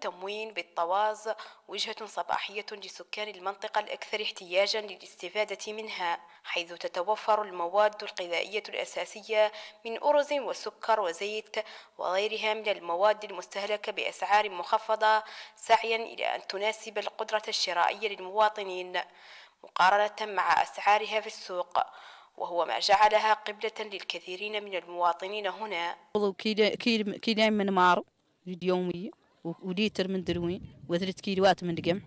تموين بالطواز وجهة صباحية لسكان المنطقة الأكثر احتياجا للاستفادة منها حيث تتوفر المواد الغذائية الأساسية من أرز وسكر وزيت وغيرها من المواد المستهلكة بأسعار مخفضة سعيا إلى أن تناسب القدرة الشرائية للمواطنين مقارنة مع أسعارها في السوق وهو ما جعلها قبلة للكثيرين من المواطنين هنا. كي كيلو كيلو كيلو من مارو اليومية وليتر من دروين وثلاث كيلوات من قمح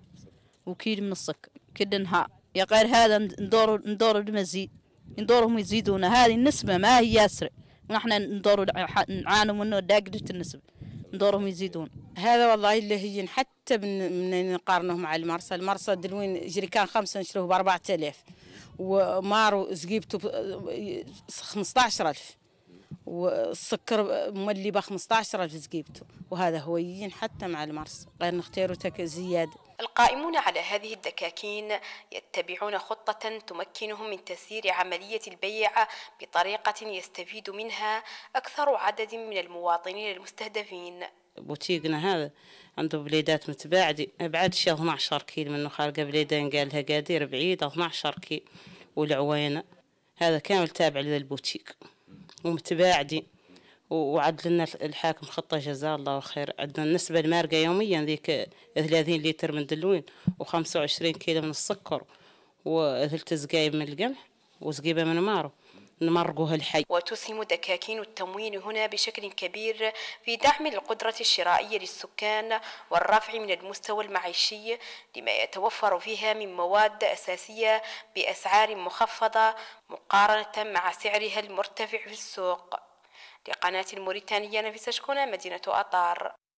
وكيل من الصك كل نهار يا غير هذا ندور ندور المزيد ندورهم يزيدون هذه النسبة ما هي ياسرة ونحن ندور نعانوا منه داقدة النسب ندورهم يزيدون هذا والله اللي هي حتى من نقارنه مع المرسى المرسى دلوين جريكان خمسة نشروه ب 4000 ومارو زقيبته 15000 والسكر مولي ب 15 رجز جيبته وهذا هويين حتى مع المرس غير تك زيادة القائمون على هذه الدكاكين يتبعون خطة تمكنهم من تسيير عملية البيع بطريقة يستفيد منها أكثر عدد من المواطنين المستهدفين بوتيقنا هذا عنده بليدات متباعدة أبعد بعدش 12 كيل منه خارقة بليدين قالها قادير بعيد 12 كيل والعوينة هذا كامل تابع للبوتيك ومتباعدين وعدلنا لنا الحاكم خطه جزاه الله خير عندنا النسبه المارقه يوميا ذيك 30 لتر من دلوين و25 كيلو من السكر وثلث زقايب من القمح وزقيبه من مارو نمرقوه الحي وتسهم دكاكين التموين هنا بشكل كبير في دعم القدرة الشرائية للسكان والرفع من المستوى المعيشي لما يتوفر فيها من مواد أساسية بأسعار مخفضة مقارنة مع سعرها المرتفع في السوق لقناة الموريتانية نفيسة شكونة مدينة أطار